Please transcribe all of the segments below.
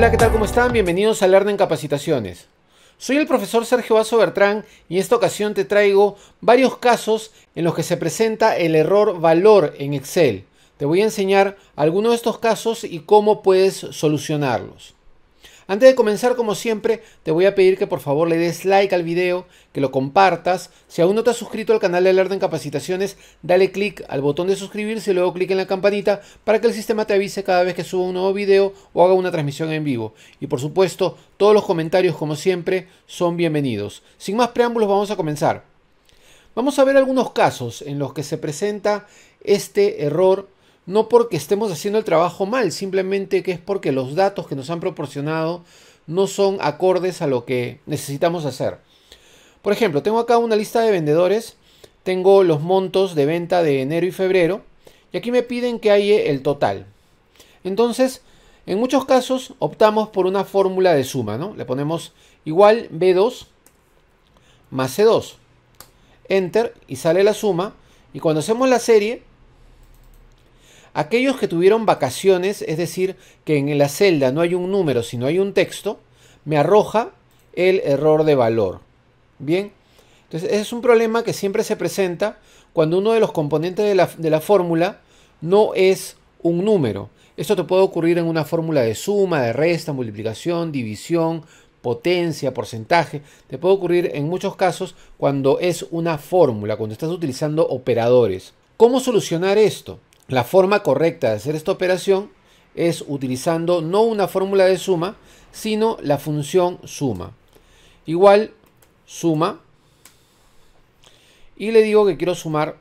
Hola, ¿qué tal? ¿Cómo están? Bienvenidos a en Capacitaciones. Soy el profesor Sergio Vaso Bertrán y en esta ocasión te traigo varios casos en los que se presenta el error valor en Excel. Te voy a enseñar algunos de estos casos y cómo puedes solucionarlos. Antes de comenzar, como siempre, te voy a pedir que por favor le des like al video, que lo compartas. Si aún no te has suscrito al canal de Alerta en Capacitaciones, dale click al botón de suscribirse y luego clic en la campanita para que el sistema te avise cada vez que suba un nuevo video o haga una transmisión en vivo. Y por supuesto, todos los comentarios, como siempre, son bienvenidos. Sin más preámbulos, vamos a comenzar. Vamos a ver algunos casos en los que se presenta este error no porque estemos haciendo el trabajo mal, simplemente que es porque los datos que nos han proporcionado no son acordes a lo que necesitamos hacer. Por ejemplo, tengo acá una lista de vendedores, tengo los montos de venta de enero y febrero, y aquí me piden que haya el total. Entonces, en muchos casos optamos por una fórmula de suma, ¿no? Le ponemos igual B2 más C2. Enter y sale la suma. Y cuando hacemos la serie, Aquellos que tuvieron vacaciones, es decir, que en la celda no hay un número, sino hay un texto, me arroja el error de valor. Bien, entonces es un problema que siempre se presenta cuando uno de los componentes de la, de la fórmula no es un número. Esto te puede ocurrir en una fórmula de suma, de resta, multiplicación, división, potencia, porcentaje. Te puede ocurrir en muchos casos cuando es una fórmula, cuando estás utilizando operadores. ¿Cómo solucionar esto? La forma correcta de hacer esta operación es utilizando no una fórmula de suma, sino la función suma. Igual suma y le digo que quiero sumar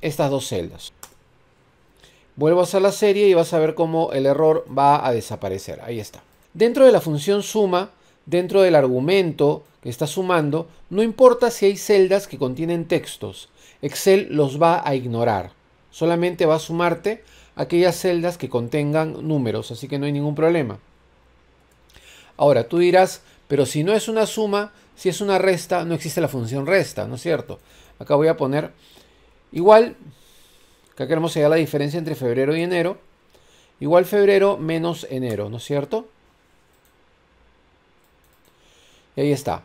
estas dos celdas. Vuelvo a hacer la serie y vas a ver cómo el error va a desaparecer. Ahí está. Dentro de la función suma, dentro del argumento que está sumando, no importa si hay celdas que contienen textos, Excel los va a ignorar solamente va a sumarte aquellas celdas que contengan números, así que no hay ningún problema. Ahora, tú dirás, pero si no es una suma, si es una resta, no existe la función resta, ¿no es cierto? Acá voy a poner igual, acá queremos hallar la diferencia entre febrero y enero, igual febrero menos enero, ¿no es cierto? Y ahí está,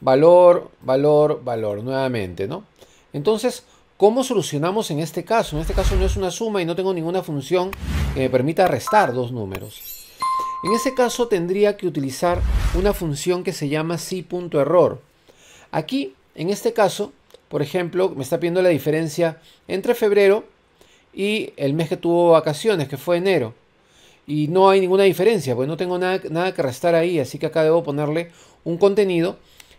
valor, valor, valor, nuevamente, ¿no? Entonces, ¿Cómo solucionamos en este caso? En este caso no es una suma y no tengo ninguna función que me permita restar dos números. En ese caso tendría que utilizar una función que se llama si.error. Aquí, en este caso, por ejemplo, me está pidiendo la diferencia entre febrero y el mes que tuvo vacaciones, que fue enero. Y no hay ninguna diferencia, pues no tengo nada, nada que restar ahí, así que acá debo ponerle un contenido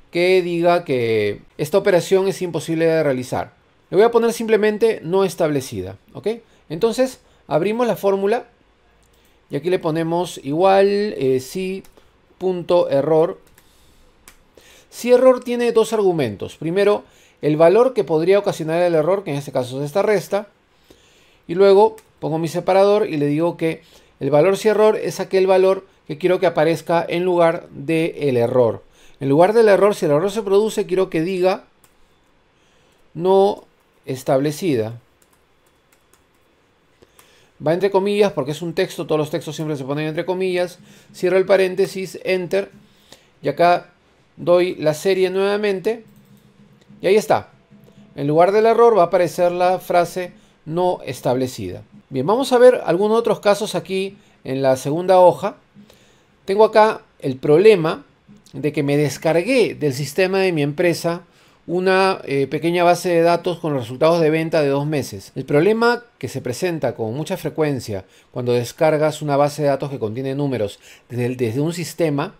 que diga que esta operación es imposible de realizar. Le voy a poner simplemente no establecida, ¿ok? Entonces, abrimos la fórmula y aquí le ponemos igual eh, si punto error. Si error tiene dos argumentos. Primero, el valor que podría ocasionar el error, que en este caso es esta resta. Y luego pongo mi separador y le digo que el valor si error es aquel valor que quiero que aparezca en lugar del error. En lugar del error, si el error se produce, quiero que diga no establecida. Va entre comillas porque es un texto, todos los textos siempre se ponen entre comillas. Cierro el paréntesis, enter. Y acá doy la serie nuevamente. Y ahí está. En lugar del error va a aparecer la frase no establecida. Bien, vamos a ver algunos otros casos aquí en la segunda hoja. Tengo acá el problema de que me descargué del sistema de mi empresa una eh, pequeña base de datos con los resultados de venta de dos meses. El problema que se presenta con mucha frecuencia cuando descargas una base de datos que contiene números desde, desde un sistema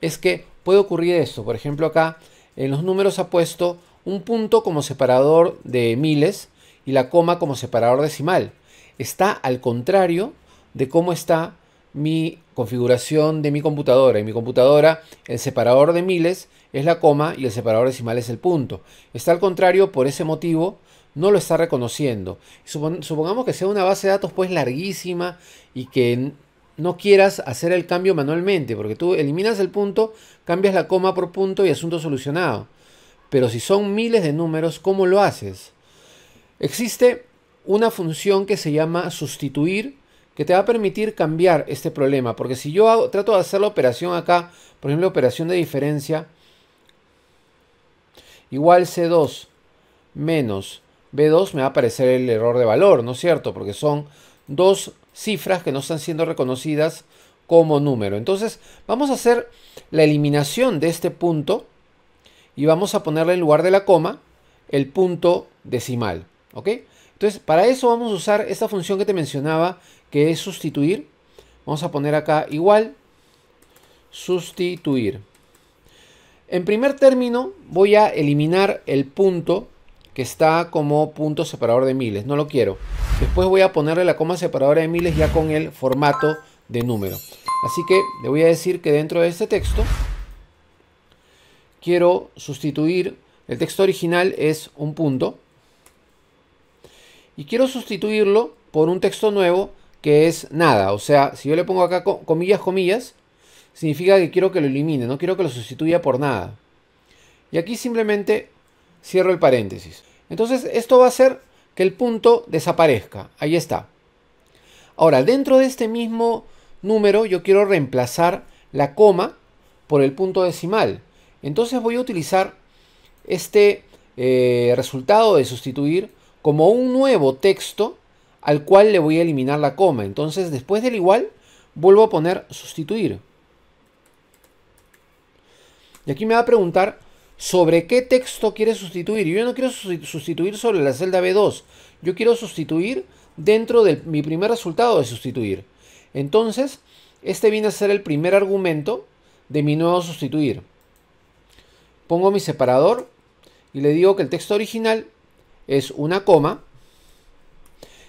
es que puede ocurrir esto. Por ejemplo, acá en los números ha puesto un punto como separador de miles y la coma como separador decimal. Está al contrario de cómo está mi configuración de mi computadora. y mi computadora el separador de miles es la coma y el separador decimal es el punto. Está al contrario, por ese motivo no lo está reconociendo. Supongamos que sea una base de datos pues larguísima y que no quieras hacer el cambio manualmente, porque tú eliminas el punto, cambias la coma por punto y asunto solucionado. Pero si son miles de números, ¿cómo lo haces? Existe una función que se llama sustituir que te va a permitir cambiar este problema. Porque si yo trato de hacer la operación acá, por ejemplo, operación de diferencia, igual C2 menos B2 me va a aparecer el error de valor, ¿no es cierto? Porque son dos cifras que no están siendo reconocidas como número. Entonces vamos a hacer la eliminación de este punto y vamos a ponerle en lugar de la coma el punto decimal. ¿Ok? Entonces, para eso vamos a usar esta función que te mencionaba, que es sustituir. Vamos a poner acá igual, sustituir. En primer término, voy a eliminar el punto que está como punto separador de miles. No lo quiero. Después voy a ponerle la coma separadora de miles ya con el formato de número. Así que le voy a decir que dentro de este texto quiero sustituir, el texto original es un punto, y quiero sustituirlo por un texto nuevo que es nada. O sea, si yo le pongo acá comillas, comillas, significa que quiero que lo elimine, no quiero que lo sustituya por nada. Y aquí simplemente cierro el paréntesis. Entonces esto va a hacer que el punto desaparezca. Ahí está. Ahora, dentro de este mismo número yo quiero reemplazar la coma por el punto decimal. Entonces voy a utilizar este eh, resultado de sustituir como un nuevo texto al cual le voy a eliminar la coma. Entonces, después del igual, vuelvo a poner sustituir. Y aquí me va a preguntar sobre qué texto quiere sustituir. Yo no quiero sustituir sobre la celda B2. Yo quiero sustituir dentro de mi primer resultado de sustituir. Entonces, este viene a ser el primer argumento de mi nuevo sustituir. Pongo mi separador y le digo que el texto original es una coma.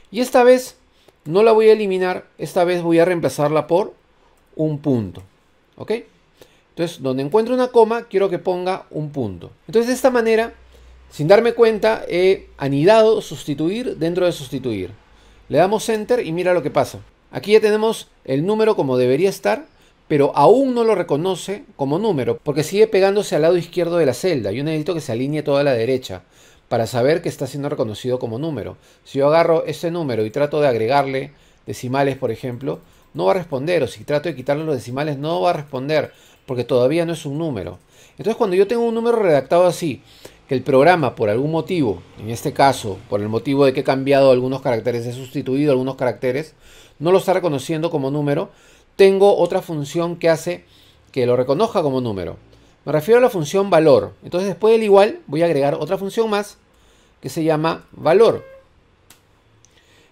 Y esta vez no la voy a eliminar, esta vez voy a reemplazarla por un punto. ¿Ok? Entonces, donde encuentro una coma, quiero que ponga un punto. Entonces, de esta manera, sin darme cuenta, he anidado sustituir dentro de sustituir. Le damos enter y mira lo que pasa. Aquí ya tenemos el número como debería estar, pero aún no lo reconoce como número, porque sigue pegándose al lado izquierdo de la celda. Yo necesito que se alinee toda la derecha para saber que está siendo reconocido como número. Si yo agarro ese número y trato de agregarle decimales, por ejemplo, no va a responder. O si trato de quitarle los decimales, no va a responder. Porque todavía no es un número. Entonces cuando yo tengo un número redactado así, que el programa por algún motivo, en este caso, por el motivo de que he cambiado algunos caracteres, he sustituido algunos caracteres, no lo está reconociendo como número, tengo otra función que hace que lo reconozca como número. Me refiero a la función valor. Entonces después del igual voy a agregar otra función más que se llama valor.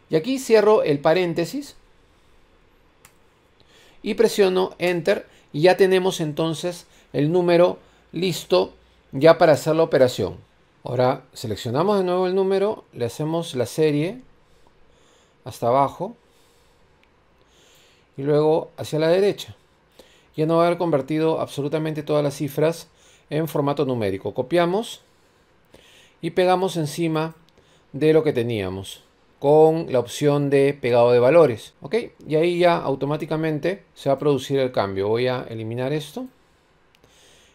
Y aquí cierro el paréntesis y presiono enter y ya tenemos entonces el número listo ya para hacer la operación. Ahora seleccionamos de nuevo el número, le hacemos la serie hasta abajo y luego hacia la derecha ya no va a haber convertido absolutamente todas las cifras en formato numérico. Copiamos y pegamos encima de lo que teníamos con la opción de pegado de valores. ¿Ok? Y ahí ya automáticamente se va a producir el cambio. Voy a eliminar esto.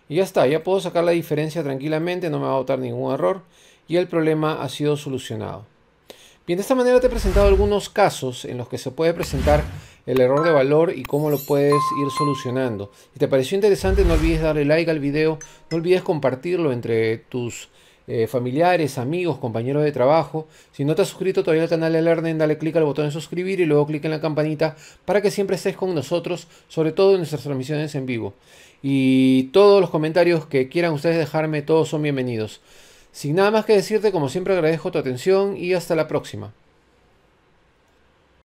Y ya está, ya puedo sacar la diferencia tranquilamente, no me va a dar ningún error. Y el problema ha sido solucionado. Bien, de esta manera te he presentado algunos casos en los que se puede presentar el error de valor y cómo lo puedes ir solucionando. Si te pareció interesante, no olvides darle like al video, no olvides compartirlo entre tus eh, familiares, amigos, compañeros de trabajo. Si no te has suscrito todavía al canal de Learning, dale clic al botón de suscribir y luego clic en la campanita para que siempre estés con nosotros, sobre todo en nuestras transmisiones en vivo. Y todos los comentarios que quieran ustedes dejarme, todos son bienvenidos. Sin nada más que decirte, como siempre agradezco tu atención y hasta la próxima.